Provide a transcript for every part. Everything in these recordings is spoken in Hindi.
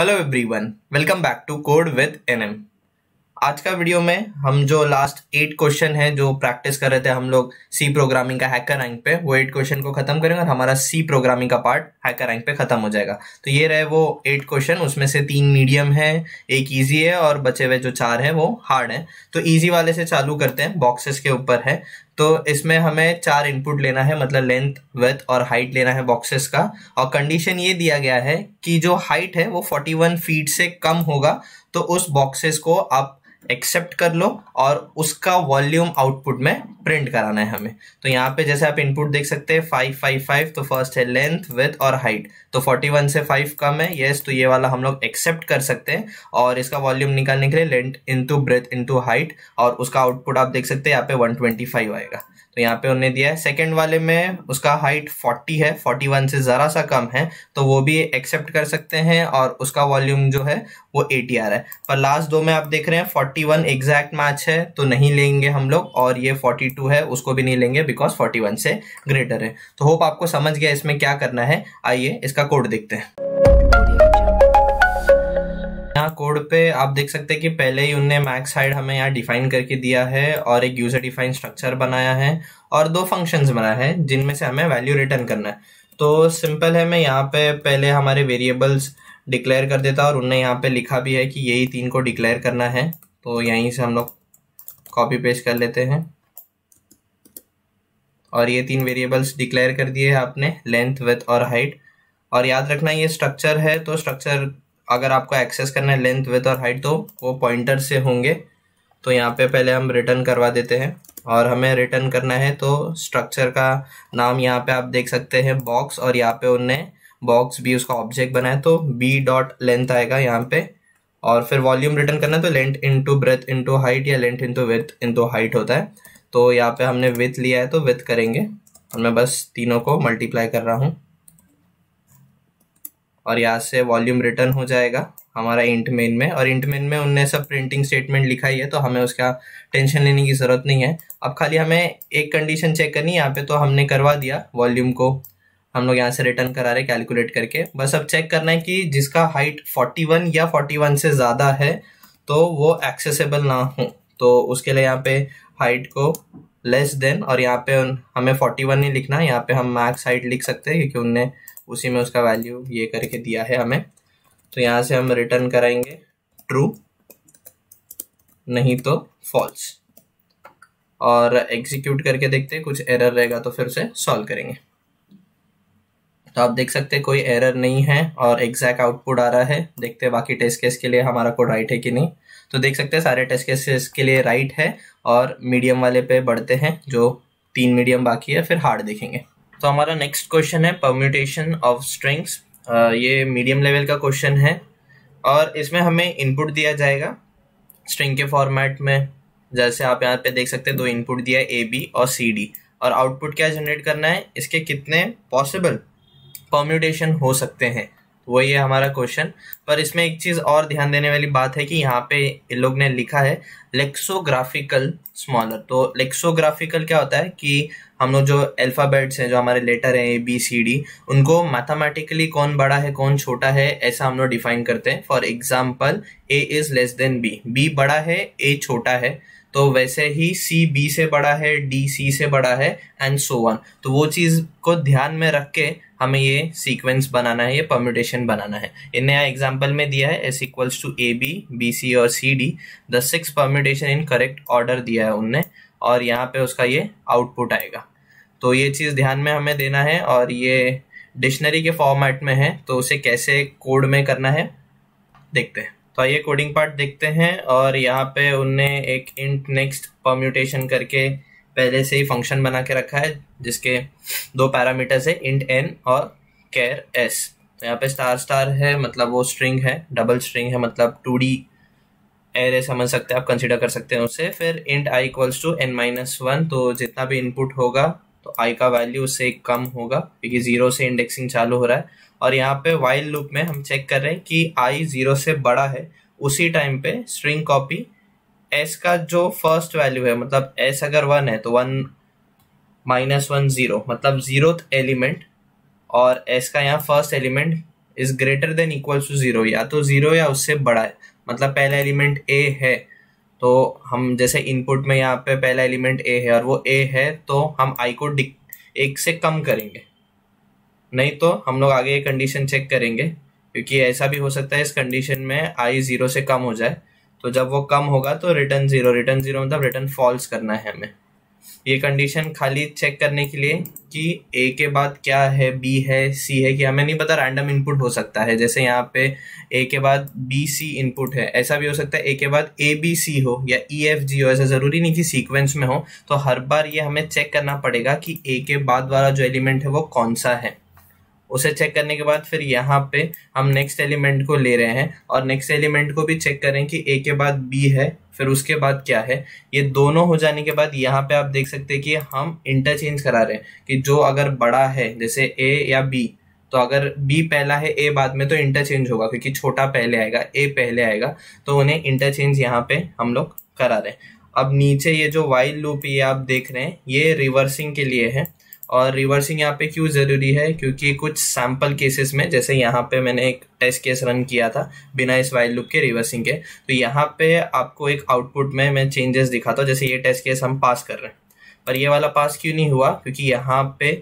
hello everyone welcome back to code with NM आज का वीडियो में हम जो लास्ट एट क्वेश्चन है जो प्रैक्टिस कर रहे थे हम लोग सी प्रोग्रामिंग का हैकर रैंक पे वो एट क्वेश्चन को खत्म करेंगे और हमारा सी प्रोग्रामिंग का पार्ट हैकर रैंक पे खत्म हो जाएगा तो ये रहे वो एट क्वेश्चन उसमें से तीन मीडियम है एक ईजी है और बचे हुए जो चार है वो हार्ड है तो ईजी वाले से चालू करते हैं बॉक्सेस के ऊपर है तो इसमें हमें चार इनपुट लेना है मतलब लेंथ वेथ और हाइट लेना है बॉक्सेस का और कंडीशन ये दिया गया है कि जो हाइट है वो 41 फीट से कम होगा तो उस बॉक्सेस को आप एक्सेप्ट कर लो और उसका वॉल्यूम आउटपुट में प्रिंट कराना है हमें तो यहाँ पे जैसे आप इनपुट देख सकते हैं फाइव फाइव फाइव तो फर्स्ट है लेंथ विथ और हाइट तो फोर्टी वन से फाइव कम है यस तो ये वाला हम लोग एक्सेप्ट कर सकते हैं और इसका वॉल्यूम निकालने के लिए length into breadth into height और उसका आउटपुट आप देख सकते हैं यहाँ पे वन ट्वेंटी फाइव आएगा तो यहाँ पे उन्होंने दिया है सेकेंड वाले में उसका हाइट 40 है 41 से ज़रा सा कम है तो वो भी एक्सेप्ट कर सकते हैं और उसका वॉल्यूम जो है वो 80 आ रहा है पर लास्ट दो में आप देख रहे हैं 41 एग्जैक्ट मैच है तो नहीं लेंगे हम लोग और ये 42 है उसको भी नहीं लेंगे बिकॉज 41 से ग्रेटर है तो होप आपको समझ गया इसमें क्या करना है आइए इसका कोड देखते हैं यहाँ कोड पे आप देख सकते हैं कि पहले ही उनने मैक्स हाइड हमें यहाँ डिफाइन करके दिया है और एक यूजर डिफाइन स्ट्रक्चर बनाया है और दो फंक्शंस बनाया है जिनमें से हमें वैल्यू रिटर्न करना है तो सिंपल है मैं यहाँ पे पहले हमारे वेरिएबल्स डिक्लेयर कर देता और उनने यहाँ पे लिखा भी है कि यही तीन को डिक्लेयर करना है तो यहीं से हम लोग कॉपी पेस्ट कर लेते हैं और ये तीन वेरिएबल्स डिक्लेयर कर दिए हैं आपने लेंथ विथ और हाइट और याद रखना ये स्ट्रक्चर है तो स्ट्रक्चर अगर आपको एक्सेस करना है लेंथ विथ और हाइट तो वो पॉइंटर से होंगे तो यहाँ पे पहले हम रिटर्न करवा देते हैं और हमें रिटर्न करना है तो स्ट्रक्चर का नाम यहाँ पे आप देख सकते हैं बॉक्स और यहाँ पे उनने बॉक्स भी उसका ऑब्जेक्ट बनाया तो बी डॉट लेंथ आएगा यहाँ पे और फिर वॉल्यूम रिटर्न करना है तो length into breadth into height या length into width into height होता है तो यहाँ पे हमने विथ लिया है तो विथ करेंगे और मैं बस तीनों को मल्टीप्लाई कर रहा हूँ और यहाँ से वॉल्यूम रिटर्न हो जाएगा हमारा इंट मेन में और इंट मेन में उनने सब प्रिंटिंग स्टेटमेंट लिखा ही है तो हमें उसका टेंशन लेने की ज़रूरत नहीं है अब खाली हमें एक कंडीशन चेक करनी है यहाँ पे तो हमने करवा दिया वॉल्यूम को हम लोग यहाँ से रिटर्न करा रहे कैलकुलेट करके बस अब चेक करना है कि जिसका हाइट 41 या 41 से ज़्यादा है तो वो एक्सेसिबल ना हो तो उसके लिए यहाँ पे हाइट को लेस देन और यहाँ पे हमें वन नहीं लिखना यहाँ पे हम मैक्स हाइट लिख सकते हैं क्योंकि उनने उसी में उसका वैल्यू ये करके दिया है हमें तो यहाँ से हम रिटर्न कराएंगे ट्रू नहीं तो फॉल्स और एग्जीक्यूट करके देखते हैं कुछ एरर रहेगा तो फिर उसे सॉल्व करेंगे तो आप देख सकते हैं कोई एरर नहीं है और एग्जैक्ट आउटपुट आ रहा है देखते हैं बाकी टेस्ट केस के लिए हमारा कोड राइट है कि नहीं तो देख सकते हैं सारे टेस्ट केसेस के लिए राइट है और मीडियम वाले पे बढ़ते हैं जो तीन मीडियम बाकी है फिर हार्ड देखेंगे तो हमारा नेक्स्ट क्वेश्चन है परम्यूटेशन ऑफ स्ट्रिंग्स ये मीडियम लेवल का क्वेश्चन है और इसमें हमें इनपुट दिया जाएगा स्ट्रिंग के फॉर्मेट में जैसे आप यहाँ पे देख सकते हैं दो इनपुट दिया है ए बी और सी डी और आउटपुट क्या जनरेट करना है इसके कितने पॉसिबल परम्यूटेशन हो सकते हैं वही है हमारा क्वेश्चन पर इसमें एक चीज़ और ध्यान देने वाली बात है कि यहाँ पे इन लोग ने लिखा है लेक्सोग्राफिकल स्मॉलर तो लेक्सोग्राफिकल क्या होता है कि हम लोग जो अल्फ़ाबेट्स हैं जो हमारे लेटर हैं ए बी सी डी उनको मैथमेटिकली कौन बड़ा है कौन छोटा है ऐसा हम लोग डिफाइन करते हैं for example A is less than B B बड़ा है ए छोटा है तो वैसे ही सी बी से बड़ा है डी सी से बड़ा है एंड सो वन तो वो चीज़ को ध्यान में रख के हमें ये सीक्वेंस बनाना है ये परम्यूटेशन बनाना है इन नया एग्जाम्पल में दिया है S equals to A B B C और C D the six permutation in correct order दिया है उनने और यहाँ पे उसका ये आउटपुट आएगा तो ये चीज़ ध्यान में हमें देना है और ये डिक्शनरी के फॉर्मेट में है तो उसे कैसे कोड में करना है देखते हैं तो आइए कोडिंग पार्ट देखते हैं और यहाँ पे उनने एक इंट नेक्स्ट परम्यूटेशन करके पहले से ही फंक्शन बना के रखा है जिसके दो पैरामीटर्स है इंट एन और कैर एस तो यहाँ पे स्टार स्टार है मतलब वो स्ट्रिंग है डबल स्ट्रिंग है मतलब टू डी एरे समझ सकते हैं आप कंसिडर कर सकते हैं उसे फिर int i equals to n minus one तो जितना भी इनपुट होगा तो आई का वैल्यू उससे कम होगा क्योंकि जीरो से इंडेक्सिंग चालू हो रहा है और यहाँ पे वाइल्ड लूप में हम चेक कर रहे हैं कि आई जीरो से बड़ा है उसी टाइम पे स्ट्रिंग कॉपी एस का जो फर्स्ट वैल्यू है मतलब एस अगर वन है तो वन माइनस वन जीरो मतलब जीरो एलिमेंट और एस का यहाँ first element is greater than equal to zero या तो जीरो या उससे बड़ा है मतलब पहला एलिमेंट ए है तो हम जैसे इनपुट में यहाँ पे पहला एलिमेंट ए है और वो ए है तो हम आई को एक से कम करेंगे नहीं तो हम लोग आगे ये कंडीशन चेक करेंगे क्योंकि ऐसा भी हो सकता है इस कंडीशन में आई जीरो से कम हो जाए तो जब वो कम होगा तो रिटर्न जीरो रिटर्न जीरो मतलब रिटर्न फॉल्स करना है हमें ये कंडीशन खाली चेक करने के लिए कि ए के बाद क्या है बी है सी है कि हमें नहीं पता रैंडम इनपुट हो सकता है जैसे यहाँ पे ए के बाद बी सी इनपुट है ऐसा भी हो सकता है ए के बाद ए बी सी हो या ई एफ जी हो ऐसा ज़रूरी नहीं कि सीक्वेंस में हो तो हर बार ये हमें चेक करना पड़ेगा कि ए के बाद वाला जो एलिमेंट है वो कौन सा है उसे चेक करने के बाद फिर यहाँ पे हम नेक्स्ट एलिमेंट को ले रहे हैं और नेक्स्ट एलिमेंट को भी चेक करें कि ए के बाद बी है फिर उसके बाद क्या है ये दोनों हो जाने के बाद यहाँ पे आप देख सकते हैं कि हम इंटरचेंज करा रहे हैं कि जो अगर बड़ा है जैसे ए या बी तो अगर बी पहला है ए बाद में तो इंटरचेंज होगा क्योंकि छोटा पहले आएगा ए पहले आएगा तो उन्हें इंटरचेंज यहाँ पे हम लोग करा रहे हैं अब नीचे ये जो वाइल लूप ये आप देख रहे हैं ये रिवर्सिंग के लिए है और रिवर्सिंग यहाँ पे क्यों ज़रूरी है क्योंकि कुछ सैम्पल केसेस में जैसे यहाँ पे मैंने एक टेस्ट केस रन किया था बिना इस वाइल लुक के रिवर्सिंग के तो यहाँ पे आपको एक आउटपुट में मैं चेंजेस दिखाता हूँ जैसे ये टेस्ट केस हम पास कर रहे हैं पर ये वाला पास क्यों नहीं हुआ क्योंकि यहाँ पे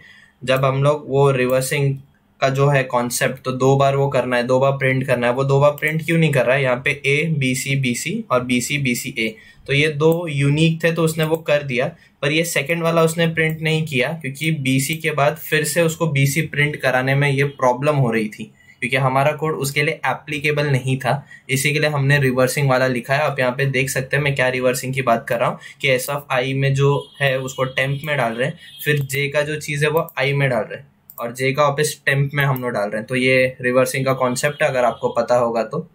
जब हम लोग वो रिवर्सिंग का जो है कॉन्सेप्ट तो दो बार वो करना है दो बार प्रिंट करना है वो दो बार प्रिंट क्यों नहीं कर रहा है यहाँ पे ए बी सी बी सी और बी सी बी सी ए तो ये दो यूनिक थे तो उसने वो कर दिया पर ये सेकंड वाला उसने प्रिंट नहीं किया क्योंकि बी सी के बाद फिर से उसको बी सी प्रिंट कराने में ये प्रॉब्लम हो रही थी क्योंकि हमारा कोड उसके लिए एप्लीकेबल नहीं था इसी के लिए हमने रिवर्सिंग वाला लिखा है आप यहाँ पे देख सकते हैं मैं क्या रिवर्सिंग की बात कर रहा हूँ कि एस ऑफ आई में जो है उसको टेम्प में डाल रहे हैं फिर जे का जो चीज़ है वो आई में डाल रहे हैं और जे का ऑफिस टेम्प में हम लोग डाल रहे हैं तो ये रिवर्सिंग का कॉन्सेप्ट है अगर आपको पता होगा तो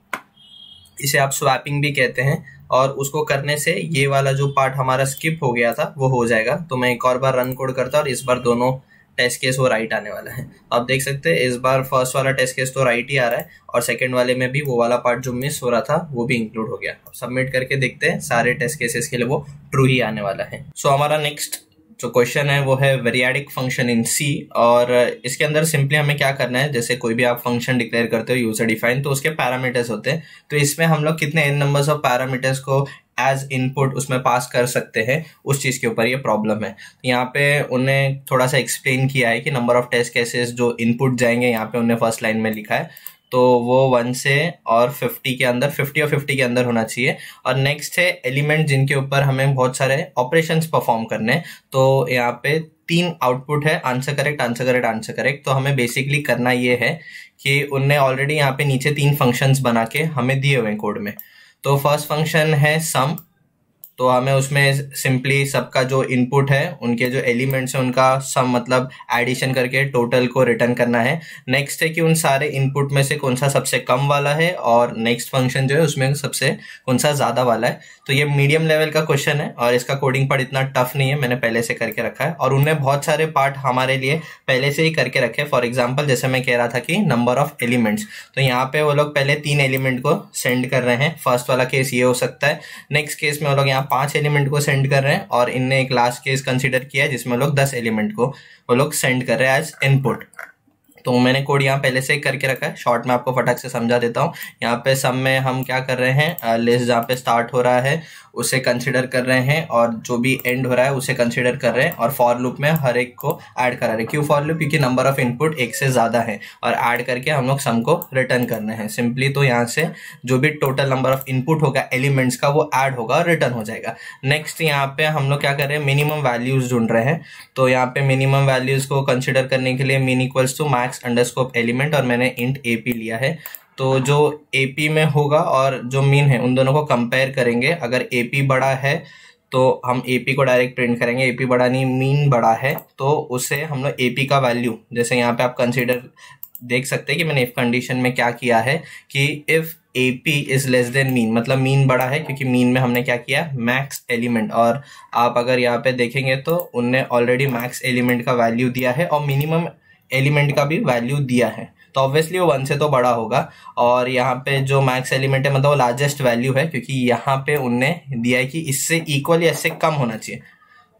इसे आप स्वैपिंग भी कहते हैं और उसको करने से ये वाला जो पार्ट हमारा स्किप हो गया था वो हो जाएगा तो मैं एक और बार रन कोड करता और इस बार दोनों टेस्ट केस वो राइट आने वाला है आप देख सकते हैं इस बार फर्स्ट वाला टेस्ट केस तो राइट ही आ रहा है और सेकंड वाले में भी वो वाला पार्ट जो मिस हो रहा था वो भी इंक्लूड हो गया सबमिट करके देखते हैं सारे टेस्ट केसेस के लिए वो ट्रू ही आने वाला है सो so, हमारा नेक्स्ट जो क्वेश्चन है वो है वेरियाडिक फंक्शन इन सी और इसके अंदर सिंपली हमें क्या करना है जैसे कोई भी आप फंक्शन डिक्लेयर करते हो यूजर डिफाइन तो उसके पैरामीटर्स होते हैं तो इसमें हम लोग कितने एन नंबर्स ऑफ पैरामीटर्स को एज इनपुट उसमें पास कर सकते हैं उस चीज़ के ऊपर ये प्रॉब्लम है यहाँ पे उन्हें थोड़ा सा एक्सप्लेन किया है कि नंबर ऑफ टेस्ट केसेस जो इनपुट जाएंगे यहाँ पे उन्हें फर्स्ट लाइन में लिखा है तो वो वन से और फिफ्टी के अंदर फिफ्टी और फिफ्टी के अंदर होना चाहिए और नेक्स्ट है एलिमेंट जिनके ऊपर हमें बहुत सारे ऑपरेशंस परफॉर्म करने हैं तो यहाँ पे तीन आउटपुट है answer correct answer correct answer correct तो हमें बेसिकली करना ये है कि उनने ऑलरेडी यहाँ पे नीचे तीन फंक्शंस बना के हमें दिए हुए कोड में तो फर्स्ट फंक्शन है सम तो हमें उसमें सिंपली सबका जो इनपुट है उनके जो एलिमेंट्स हैं उनका सब मतलब एडिशन करके टोटल को रिटर्न करना है नेक्स्ट है कि उन सारे इनपुट में से कौन सा सबसे कम वाला है और नेक्स्ट फंक्शन जो है उसमें सबसे कौन सा ज़्यादा वाला है तो ये मीडियम लेवल का क्वेश्चन है और इसका कोडिंग पार्ट इतना टफ नहीं है मैंने पहले से करके रखा है और उनमें बहुत सारे पार्ट हमारे लिए पहले से ही करके रखे फॉर एग्जाम्पल जैसे मैं कह रहा था कि नंबर ऑफ एलिमेंट्स तो यहाँ पे वो लोग पहले तीन एलिमेंट को सेंड कर रहे हैं फर्स्ट वाला केस ये हो सकता है नेक्स्ट केस में वो लोग यहाँ पांच एलिमेंट को सेंड कर रहे हैं और इनने एक लास्ट केस कंसिडर किया है जिसमें लोग दस एलिमेंट को वो लोग सेंड कर रहे हैं एज इनपुट तो मैंने कोड यहाँ पहले से ही करके रखा है शॉर्ट में आपको फटाक से समझा देता हूँ यहाँ पे सब में हम क्या कर रहे हैं लिस्ट जहाँ पे स्टार्ट हो रहा है उसे कंसिडर कर रहे हैं और जो भी एंड हो रहा है उसे कंसिडर कर रहे हैं और फॉर लूप में हर एक को ऐड करा रहे हैं क्यों फॉर लूप क्योंकि नंबर ऑफ इनपुट एक से ज़्यादा है और ऐड करके हम लोग सम को रिटर्न कर रहे हैं सिंपली तो यहाँ से जो भी टोटल नंबर ऑफ इनपुट होगा एलिमेंट्स का वो ऐड होगा और रिटर्न हो जाएगा नेक्स्ट यहाँ पे हम लोग क्या कर रहे हैं मिनिमम वैल्यूज ढूंढ रहे हैं तो यहाँ पे मिनिमम वैल्यूज को कंसिडर करने के लिए min equals to my max underscore element और मैंने इंट ए पी लिया है तो जो ए पी में होगा और जो मीन है उन दोनों को कंपेयर करेंगे अगर ए पी बड़ा है तो हम ए पी को डायरेक्ट प्रिंट करेंगे ए पी बड़ा नहीं मीन बड़ा है तो उसे हम लोग ए पी का वैल्यू जैसे यहाँ पे आप कंसिडर देख सकते हैं कि मैंने इफ कंडीशन में क्या किया है कि if A P is less than min मतलब मीन बड़ा है क्योंकि मीन में हमने क्या किया मैक्स एलिमेंट और आप अगर यहाँ पे देखेंगे तो उनने ऑलरेडी मैक्स एलिमेंट का वैल्यू दिया है और मिनिमम एलिमेंट का भी वैल्यू दिया है तो ऑब्वियसली वो वन से तो बड़ा होगा और यहाँ पे जो मैक्स एलिमेंट है मतलब वो लार्जेस्ट वैल्यू है क्योंकि यहाँ पे उनने दिया है कि इससे इक्वल या इससे कम होना चाहिए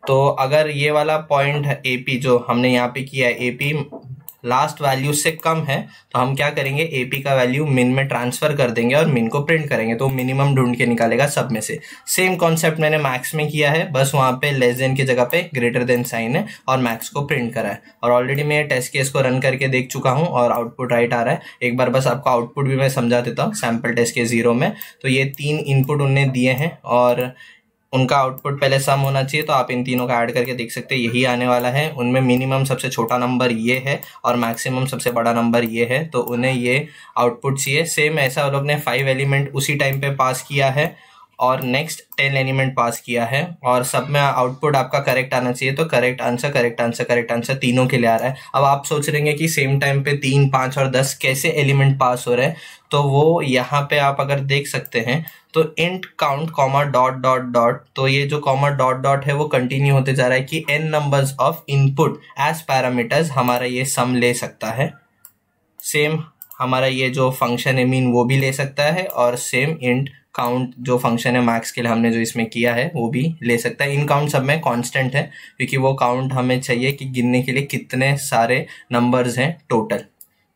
तो अगर ये वाला पॉइंट ए पी जो हमने यहाँ पे किया है ए पी लास्ट वैल्यू से कम है तो हम क्या करेंगे एपी का वैल्यू मिन में ट्रांसफर कर देंगे और मिन को प्रिंट करेंगे तो मिनिमम ढूंढ के निकालेगा सब में से सेम कॉन्सेप्ट मैंने मैक्स में किया है बस वहां पे लेस देन की जगह पे ग्रेटर देन साइन है और मैक्स को प्रिंट करा है और ऑलरेडी मैं टेस्ट केस को रन करके देख चुका हूँ और आउटपुट राइट आ रहा है एक बार बस आपको आउटपुट भी मैं समझा देता हूँ सैम्पल टेस्ट के जीरो में तो ये तीन इनपुट उनने दिए हैं और उनका आउटपुट पहले सम होना चाहिए तो आप इन तीनों का ऐड करके देख सकते हैं यही आने वाला है उनमें मिनिमम सबसे छोटा नंबर ये है और मैक्सिमम सबसे बड़ा नंबर ये है तो उन्हें ये आउटपुट चाहिए सेम ऐसा लोग ने फाइव एलिमेंट उसी टाइम पे पास किया है और नेक्स्ट टेन एलिमेंट पास किया है और सब में आउटपुट आपका करेक्ट आना चाहिए तो correct answer correct answer correct answer तीनों के लिए आ रहा है अब आप सोच रहे हैं कि सेम टाइम पे तीन पाँच और दस कैसे एलिमेंट पास हो रहे हैं तो वो यहाँ पे आप अगर देख सकते हैं तो int count comma dot dot dot तो ये जो कॉमा डॉट डॉट है वो कंटिन्यू होते जा रहा है कि n numbers of input as parameters हमारा ये सम ले सकता है सेम हमारा ये जो फंक्शन है मीन वो भी ले सकता है और सेम इंट काउंट जो फंक्शन है मार्क्स के लिए हमने जो इसमें किया है वो भी ले सकता है इन काउंट सब में कांस्टेंट है क्योंकि वो काउंट हमें चाहिए कि गिनने के लिए कितने सारे नंबर्स हैं टोटल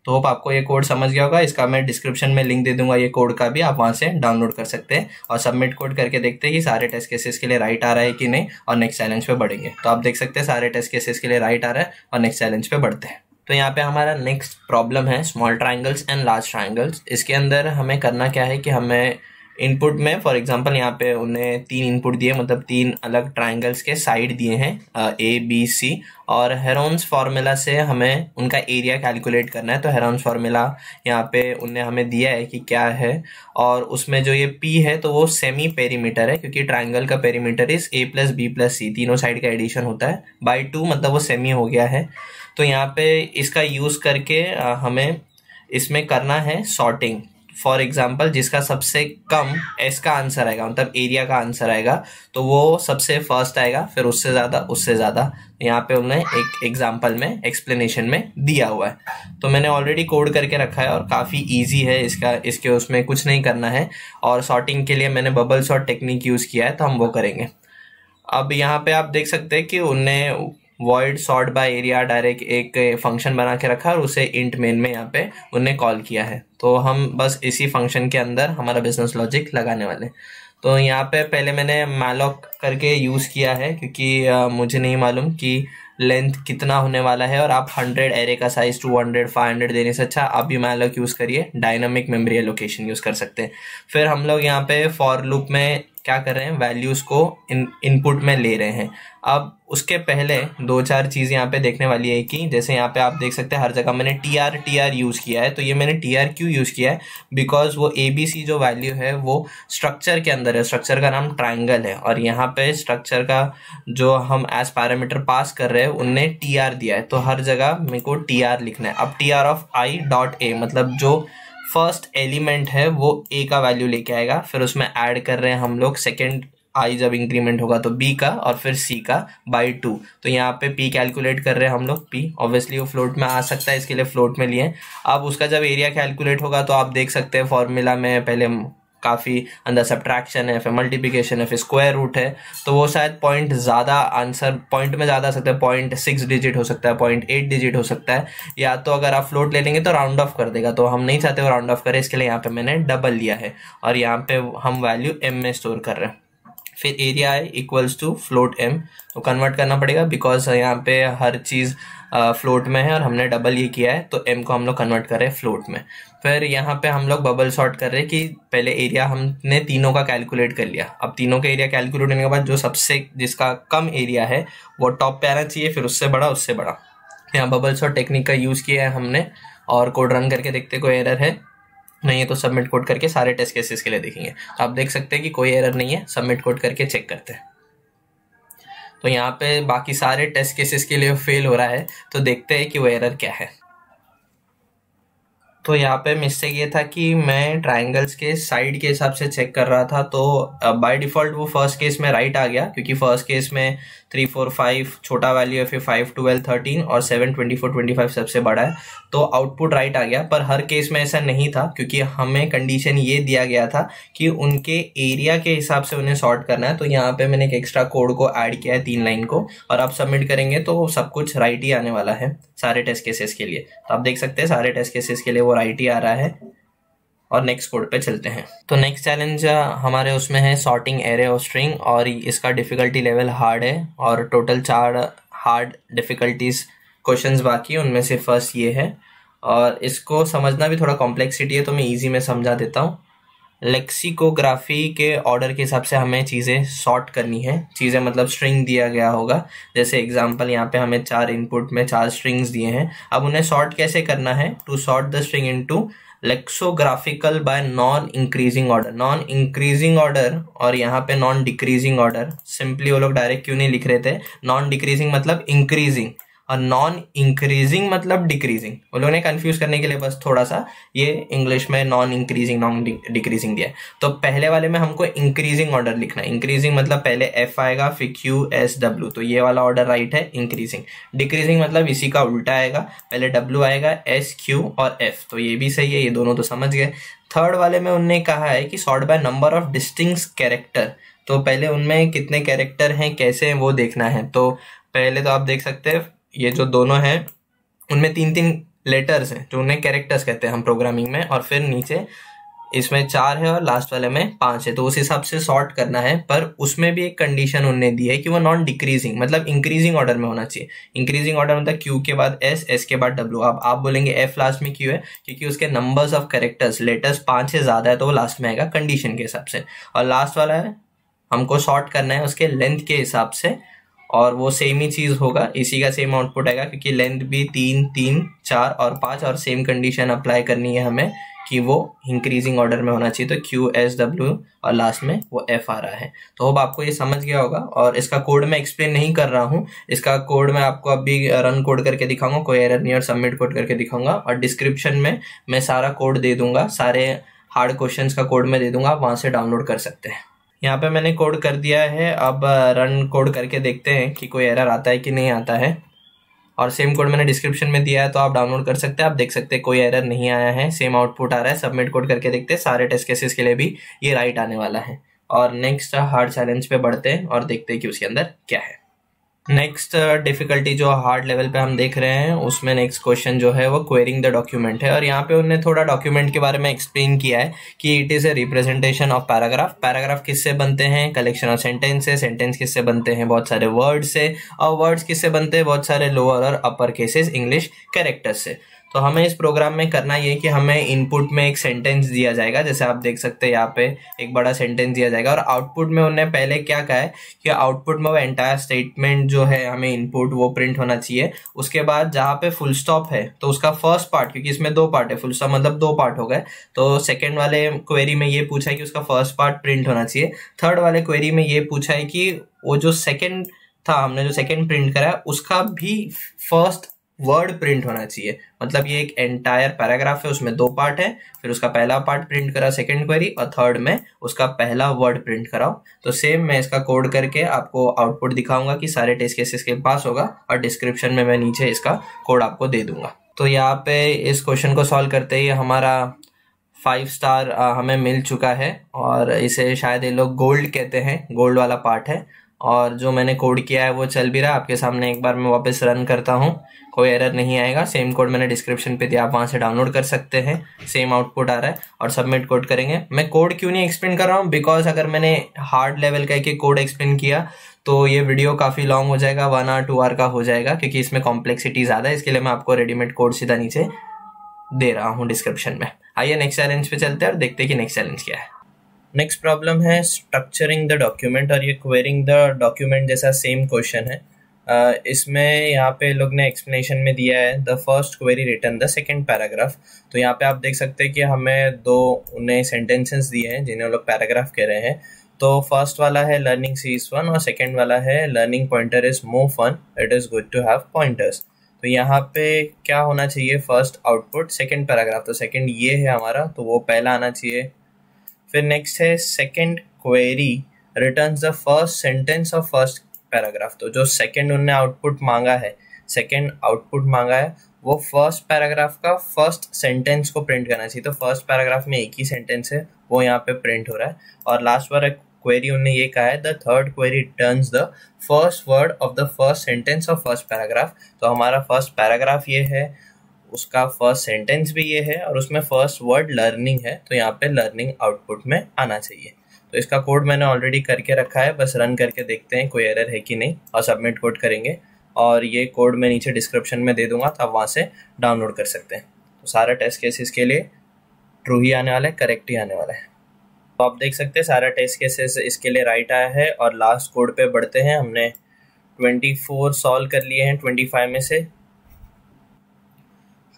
तो होप आपको ये कोड समझ गया होगा इसका मैं डिस्क्रिप्शन में लिंक दे दूंगा ये कोड का भी आप वहाँ से डाउनलोड कर सकते हैं और सबमिट कोड करके देखते हैं कि सारे टेस्ट केसेस के लिए राइट आ रहा है कि नहीं और नेक्स्ट चैलेंज पर बढ़ेंगे तो आप देख सकते हैं सारे टेस्ट केसेस के लिए राइट आ रहा है और नेक्स्ट चैलेंज पर बढ़ते हैं तो यहाँ पे हमारा नेक्स्ट प्रॉब्लम है small triangles and large triangles इसके अंदर हमें करना क्या है कि हमें इनपुट में फॉर एग्जांपल यहाँ पे उन्हें तीन इनपुट दिए मतलब तीन अलग ट्राइंगल्स के साइड दिए हैं ए बी सी और हेरोन्स फार्मूला से हमें उनका एरिया कैलकुलेट करना है तो हेरोन्स फार्मूला यहाँ पे उनने हमें दिया है कि क्या है और उसमें जो ये पी है तो वो सेमी पेरीमीटर है क्योंकि ट्राइंगल का perimeter is A plus B plus C तीनों साइड का एडिशन होता है बाई टू मतलब वो सेमी हो गया है तो यहाँ पे इसका यूज़ करके uh, हमें इसमें करना है शॉर्टिंग फॉर एग्जाम्पल जिसका सबसे कम एस का आंसर आएगा मतलब एरिया का आंसर आएगा तो वो सबसे फर्स्ट आएगा फिर उससे ज़्यादा उससे ज़्यादा यहाँ पे उन्हें एक एग्जाम्पल में एक्सप्लेनेशन में दिया हुआ है तो मैंने ऑलरेडी कोड करके रखा है और काफ़ी ईजी है इसका इसके उसमें कुछ नहीं करना है और शॉर्टिंग के लिए मैंने बबल और टेक्निक यूज़ किया है तो हम वो करेंगे अब यहाँ पे आप देख सकते हैं कि उनने void sort by area direct एक फंक्शन बना के रखा और उसे इंट मेन में यहाँ पे उन्हें कॉल किया है तो हम बस इसी फंक्शन के अंदर हमारा बिजनेस लॉजिक लगाने वाले तो यहाँ पे पहले मैंने मैलॉक करके यूज़ किया है क्योंकि मुझे नहीं मालूम कि लेंथ कितना होने वाला है और आप हंड्रेड एरे का size two hundred five hundred देने से अच्छा आप भी मैलॉक यूज़ करिए डायनामिक मेमोरी एलोकेशन यूज़ कर सकते हैं फिर हम लोग यहाँ पे फॉर लूप में क्या कर रहे हैं वैल्यूज़ को इन इनपुट में ले रहे हैं अब उसके पहले दो चार चीज़ यहाँ पे देखने वाली है कि जैसे यहाँ पे आप देख सकते हैं हर जगह मैंने T R T R use किया है तो ये मैंने टी आर क्यू यूज़ किया है बिकॉज वो ए बी सी जो वैल्यू है वो स्ट्रक्चर के अंदर है स्ट्रक्चर का नाम ट्राइंगल है और यहाँ पे स्ट्रक्चर का जो हम एज पैरामीटर पास कर रहे हैं उनने टी आर दिया है तो हर जगह मेरे को टी आर लिखना है अब T R of i dot A मतलब जो फर्स्ट एलिमेंट है वो ए का वैल्यू लेके आएगा फिर उसमें ऐड कर रहे हैं हम लोग सेकेंड आई जब इंक्रीमेंट होगा तो बी का और फिर सी का बाई टू तो यहाँ पे पी कैलकुलेट कर रहे हैं हम लोग पी ऑब्वियसली वो फ्लोट में आ सकता है इसके लिए फ्लोट में लिए अब उसका जब एरिया कैलकुलेट होगा तो आप देख सकते हैं फॉर्मूला में पहले काफ़ी अंदर सब्ट्रैक्शन है फिर मल्टीप्लिकेशन है फिर स्क्वायर रूट है तो वो शायद पॉइंट ज़्यादा आंसर पॉइंट में ज़्यादा आ सकता है पॉइंट सिक्स डिजिट हो सकता है पॉइंट एट डिजिट हो सकता है या तो अगर आप फ्लोट ले लेंगे तो राउंड ऑफ कर देगा तो हम नहीं चाहते वो राउंड ऑफ करें इसके लिए यहाँ पर मैंने डबल लिया है और यहाँ पर हम वैल्यू एम में स्टोर कर रहे हैं फिर एरिया है इक्वल्स टू फ्लोट एम तो कन्वर्ट करना पड़ेगा बिकॉज यहाँ पे हर चीज़ फ्लोट में है और हमने डबल ये किया है तो एम को हम लोग कन्वर्ट कर रहे हैं फ्लोट में फिर यहाँ पे हम लोग बबल शॉर्ट कर रहे हैं कि पहले एरिया हमने तीनों का कैलकुलेट कर लिया अब तीनों का एरिया कैलकुलेट होने के बाद जो सबसे जिसका कम एरिया है वो टॉप पे आना चाहिए फिर उससे बड़ा उससे बड़ा यहाँ बबल शॉर्ट टेक्निक का यूज़ किया है हमने और कोड रन करके देखते कोई एरर है नहीं है तो सबमिट कोड करके सारे टेस्ट केसेस के लिए देखेंगे आप देख सकते हैं कि कोई एरर नहीं है सबमिट कोड करके चेक करते हैं तो यहाँ पे बाकी सारे टेस्ट केसेस के लिए फेल हो रहा है तो देखते हैं कि वो एरर क्या है तो यहाँ पे मिस्टेक ये था कि मैं ट्रायंगल्स के साइड के हिसाब से चेक कर रहा था तो बाय uh, डिफ़ॉल्ट वो फर्स्ट केस में राइट आ गया क्योंकि फर्स्ट केस में थ्री फोर फाइव छोटा वैल्यू है फिर फाइव ट्वेल्व थर्टीन और seven twenty four twenty five सबसे बड़ा है तो आउटपुट राइट आ गया पर हर केस में ऐसा नहीं था क्योंकि हमें कंडीशन ये दिया गया था कि उनके एरिया के हिसाब से उन्हें सॉर्ट करना है तो यहाँ पे मैंने एक एक्स्ट्रा कोड को ऐड किया है तीन लाइन को और आप सबमिट करेंगे तो सब कुछ राइट ही आने वाला है सारे टेस्ट केसेस के लिए तो आप देख सकते हैं सारे टेस्ट केसेस के लिए वो राइट ही आ रहा है और नेक्स्ट कोड पे चलते हैं तो नेक्स्ट चैलेंज uh, हमारे उसमें है सॉर्टिंग एरे और स्ट्रिंग और इसका डिफ़िकल्टी लेवल हार्ड है और टोटल चार हार्ड डिफ़िकल्टीज क्वेश्चन बाकी उनमें से फर्स्ट ये है और इसको समझना भी थोड़ा कॉम्प्लेक्सिटी है तो मैं ईजी में समझा देता हूँ लेक्सिकोग्राफी के ऑर्डर के हिसाब से हमें चीज़ें सॉर्ट करनी है चीज़ें मतलब स्ट्रिंग दिया गया होगा जैसे एग्जांपल यहाँ पे हमें चार इनपुट में चार स्ट्रिंग्स दिए हैं अब उन्हें सॉर्ट कैसे करना है to sort the string into lexicographical by non increasing order non increasing order और यहाँ पे नॉन डिक्रीजिंग ऑर्डर सिंपली वो लोग डायरेक्ट क्यों नहीं लिख रहे थे नॉन डिक्रीजिंग मतलब इंक्रीजिंग और नॉन इंक्रीजिंग मतलब डिक्रीजिंग उन लोगों ने कन्फ्यूज करने के लिए बस थोड़ा सा ये इंग्लिश में नॉन इंक्रीजिंग नॉन डिक्रीजिंग दिया तो पहले वाले में हमको इंक्रीजिंग ऑर्डर लिखना है इंक्रीजिंग मतलब पहले एफ आएगा फिर क्यू एस डब्ल्यू तो ये वाला ऑर्डर राइट है इंक्रीजिंग डिक्रीजिंग मतलब इसी का उल्टा आएगा पहले डब्ल्यू आएगा एस क्यू और एफ तो ये भी सही है ये दोनों तो समझ गए थर्ड वाले में उनने कहा है कि sort by number of distinct character तो पहले उनमें कितने कैरेक्टर हैं कैसे हैं वो देखना है तो पहले तो आप देख सकते हैं ये जो दोनों हैं उनमें तीन तीन लेटर्स हैं जो उन्हें कैरेक्टर्स कहते हैं हम प्रोग्रामिंग में और फिर नीचे इसमें चार है और लास्ट वाले में पांच है तो उस हिसाब से सॉर्ट करना है पर उसमें भी एक कंडीशन उनने दी है कि वो नॉन डिक्रीजिंग मतलब इंक्रीजिंग ऑर्डर में होना चाहिए इंक्रीजिंग ऑर्डर मतलब क्यू के बाद एस एस के बाद डब्ल्यू अब आप बोलेंगे एफ लास्ट में क्यू है क्योंकि उसके नंबर्स ऑफ करेक्टर्स लेटर्स पांच से ज्यादा है तो वो लास्ट में आएगा कंडीशन के हिसाब से और लास्ट वाला है हमको शॉर्ट करना है उसके लेंथ के हिसाब से और वो सेम ही चीज़ होगा इसी का सेम आउटपुट आएगा क्योंकि लेंथ भी तीन तीन चार और पाँच और सेम कंडीशन अप्लाई करनी है हमें कि वो इंक्रीजिंग ऑर्डर में होना चाहिए तो क्यू एस डब्ल्यू और लास्ट में वो एफ आ रहा है तो होप आपको ये समझ गया होगा और इसका कोड मैं एक्सप्लेन नहीं कर रहा हूँ इसका कोड मैं आपको अभी रन कोड करके दिखाऊंगा कोई एरर नहीं और सबमिट कोड करके दिखाऊंगा और डिस्क्रिप्शन में मैं सारा कोड दे दूंगा सारे हार्ड क्वेश्चंस का कोड मैं दे दूंगा आप वहाँ से डाउनलोड कर सकते हैं यहाँ पे मैंने कोड कर दिया है अब रन uh, कोड करके देखते हैं कि कोई एरर आता है कि नहीं आता है और सेम कोड मैंने डिस्क्रिप्शन में दिया है तो आप डाउनलोड कर सकते हैं आप देख सकते हैं कोई एरर नहीं आया है सेम आउटपुट आ रहा है सबमिट कोड करके देखते हैं सारे टेस्ट केसेस के लिए भी ये राइट आने वाला है और नेक्स्ट हार्ड चैलेंज पे बढ़ते हैं और देखते हैं कि उसके अंदर क्या है नेक्स्ट डिफिकल्टी uh, जो हार्ड लेवल पे हम देख रहे हैं उसमें नेक्स्ट क्वेश्चन जो है वो क्वेरिंग द डॉक्यूमेंट है और यहाँ पे उन्होंने थोड़ा डॉक्यूमेंट के बारे में एक्सप्लेन किया है कि it is a representation of paragraph paragraph किससे बनते हैं कलेक्शन ऑफ सेंटेंस है सेंटेंस किससे बनते हैं बहुत सारे वर्ड्स से और वर्ड्स किससे बनते हैं बहुत सारे लोअर और अपर केसेस इंग्लिश कैरेक्टर्स से तो हमें इस प्रोग्राम में करना ये कि हमें इनपुट में एक सेंटेंस दिया जाएगा जैसे आप देख सकते हैं यहाँ पे एक बड़ा सेंटेंस दिया जाएगा और आउटपुट में उन्हें पहले क्या कहा है कि आउटपुट में वो एंटायर स्टेटमेंट जो है हमें इनपुट वो प्रिंट होना चाहिए उसके बाद जहाँ पे फुल स्टॉप है तो उसका फर्स्ट पार्ट क्योंकि इसमें दो पार्ट है फुल स्टॉप मतलब दो पार्ट हो गए तो सेकेंड वाले क्वेरी में ये पूछा है कि उसका फर्स्ट पार्ट प्रिंट होना चाहिए थर्ड वाले क्वेरी में ये पूछा है कि वो जो सेकेंड था हमने जो सेकेंड प्रिंट करा उसका भी फर्स्ट वर्ड प्रिंट होना चाहिए मतलब ये एक एंटायर पैराग्राफ है उसमें दो पार्ट है फिर उसका पहला पार्ट प्रिंट करा सेकंड क्वेरी और थर्ड में उसका पहला वर्ड प्रिंट कराओ तो सेम मैं इसका कोड करके आपको आउटपुट दिखाऊंगा कि सारे टेस्ट केसेस के पास होगा और डिस्क्रिप्शन में मैं नीचे इसका कोड आपको दे दूंगा तो यहाँ पे इस क्वेश्चन को सॉल्व करते ही हमारा फाइव स्टार हमें मिल चुका है और इसे शायद ये लोग गोल्ड कहते हैं गोल्ड वाला पार्ट है और जो मैंने कोड किया है वो चल भी रहा है आपके सामने एक बार मैं वापस रन करता हूँ कोई एरर नहीं आएगा सेम कोड मैंने डिस्क्रिप्शन पे दिया आप वहाँ से डाउनलोड कर सकते हैं सेम आउटपुट आ रहा है और सबमिट कोड करेंगे मैं कोड क्यों नहीं एक्सप्लेन कर रहा हूँ बिकॉज अगर मैंने हार्ड लेवल का एक कोड एक्सप्लेन किया तो ये वीडियो काफ़ी लॉन्ग हो जाएगा वन आवर टू आवर का हो जाएगा क्योंकि इसमें कॉम्प्लेक्सिटी ज़्यादा है इसके लिए मैं आपको रेडीमेड कोड सीधा नीचे दे रहा हूँ डिस्क्रिप्शन में आइए नेक्स्ट चैलेंज पे चलते हैं और देखते हैं कि नेक्स्ट चैलेंज क्या है नेक्स्ट प्रॉब्लम है स्ट्रक्चरिंग द डॉक्यूमेंट और ये क्वेरिंग द डॉक्यूमेंट जैसा सेम क्वेश्चन है Uh, इसमें यहाँ पे लोग ने एक्सप्लेनेशन में दिया है the first query return the second paragraph तो यहाँ पे आप देख सकते हैं कि हमें दो उन्हें सेंटेंसेस दिए हैं जिन्हें लोग पैराग्राफ कह रहे हैं तो फर्स्ट वाला है लर्निंग सी इज़ वन और सेकेंड वाला है learning pointer is more fun it is good to have pointers तो यहाँ पे क्या होना चाहिए फर्स्ट आउटपुट सेकेंड पैराग्राफ तो सेकेंड ये है हमारा तो वो पहला आना चाहिए फिर नेक्स्ट है second query return the first sentence of first paragraph तो जो सेकेंड उनने आउटपुट मांगा है सेकेंड आउटपुट मांगा है वो फर्स्ट पैराग्राफ का फर्स्ट सेंटेंस को प्रिंट करना चाहिए तो फर्स्ट पैराग्राफ में एक ही सेंटेंस है वो यहाँ पे प्रिंट हो रहा है और लास्ट बार क्वेरी उन्हें ये कहा है the third query turns the first word of the first sentence of first paragraph तो हमारा फर्स्ट पैराग्राफ ये है उसका फर्स्ट सेंटेंस भी ये है और उसमें फर्स्ट वर्ड लर्निंग है तो यहाँ पे लर्निंग आउटपुट में आना चाहिए तो इसका कोड मैंने ऑलरेडी करके रखा है बस रन करके देखते हैं कोई एरर है कि नहीं और सबमिट कोड करेंगे और ये कोड मैं नीचे डिस्क्रिप्शन में दे दूंगा तो आप वहाँ से डाउनलोड कर सकते हैं तो सारा टेस्ट केसेस के लिए ट्रू ही आने वाला है करेक्ट ही आने वाला है तो आप देख सकते हैं सारा टेस्ट केसेस इसके लिए राइट आया है और लास्ट कोड पर बढ़ते हैं हमने 24 सॉल्व कर लिए हैं 25 में से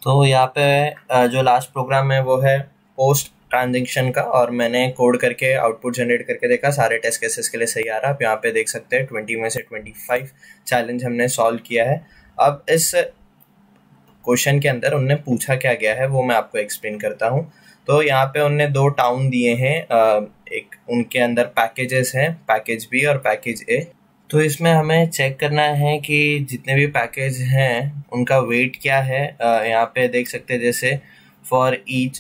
तो यहाँ पे जो लास्ट प्रोग्राम है वो है पोस्ट ट्रांजेक्शन का और मैंने कोड करके आउटपुट जनरेट करके देखा सारे टेस्ट केसेस के लिए सही आ रहा है आप यहाँ पे देख सकते हैं ट्वेंटी में से ट्वेंटी फाइव चैलेंज हमने सॉल्व किया है अब इस क्वेश्चन के अंदर उनने पूछा क्या गया है वो मैं आपको एक्सप्लेन करता हूँ तो यहाँ पे उनने दो टाउन दिए हैं एक उनके अंदर पैकेजेस हैं पैकेज बी और पैकेज ए तो इसमें हमें चेक करना है कि जितने भी पैकेज हैं उनका वेट क्या है यहाँ पे देख सकते हैं जैसे फॉर ईच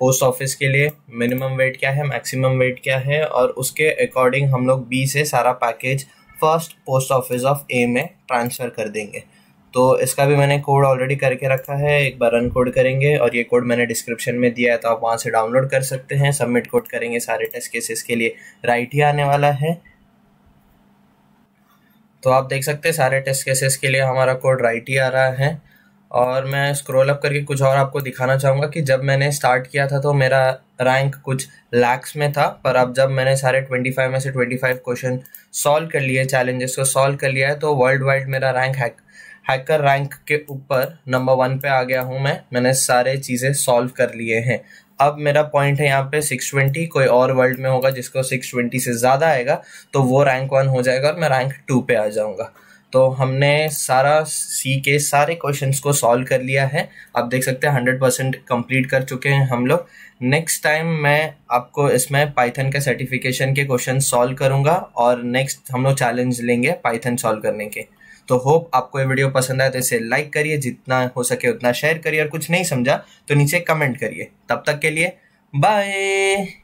पोस्ट ऑफिस के लिए मिनिमम वेट क्या है मैक्सिमम वेट क्या है और उसके अकॉर्डिंग हम लोग बी से सारा package first post office of A में ट्रांसफ़र कर देंगे तो इसका भी मैंने कोड ऑलरेडी करके रखा है एक बार रन कोड करेंगे और ये कोड मैंने डिस्क्रिप्शन में दिया है तो आप वहाँ से डाउनलोड कर सकते हैं सबमिट कोड करेंगे सारे टेस्ट केसेस के लिए राइट ही आने वाला है तो आप देख सकते हैं सारे टेस्ट केसेस के लिए हमारा कोड राइट ही आ रहा है और मैं स्क्रोल अप करके कुछ और आपको दिखाना चाहूँगा कि जब मैंने स्टार्ट किया था तो मेरा रैंक कुछ लैक्स में था पर अब जब मैंने सारे 25 में से 25 क्वेश्चन सॉल्व कर लिए चैलेंजेस को सॉल्व कर लिया है तो वर्ल्ड वाइड मेरा रैंक हैक हैकर रैंक के ऊपर नंबर वन पे आ गया हूँ मैं मैंने सारे चीज़ें सॉल्व कर लिए हैं अब मेरा पॉइंट है यहाँ पे 620 कोई और वर्ल्ड में होगा जिसको 620 से ज़्यादा आएगा तो वो रैंक वन हो जाएगा और मैं रैंक टू पे आ जाऊँगा तो हमने सारा सी के सारे क्वेश्चंस को सॉल्व कर लिया है आप देख सकते हैं हंड्रेड परसेंट कम्प्लीट कर चुके हैं हम लोग नेक्स्ट टाइम मैं आपको इसमें पाइथन के सर्टिफिकेशन के क्वेश्चन सॉल्व करूंगा और नेक्स्ट हम लोग चैलेंज लेंगे पाइथन सॉल्व करने के तो होप आपको ये वीडियो पसंद आए तो इसे लाइक करिए जितना हो सके उतना शेयर करिए और कुछ नहीं समझा तो नीचे कमेंट करिए तब तक के लिए बाय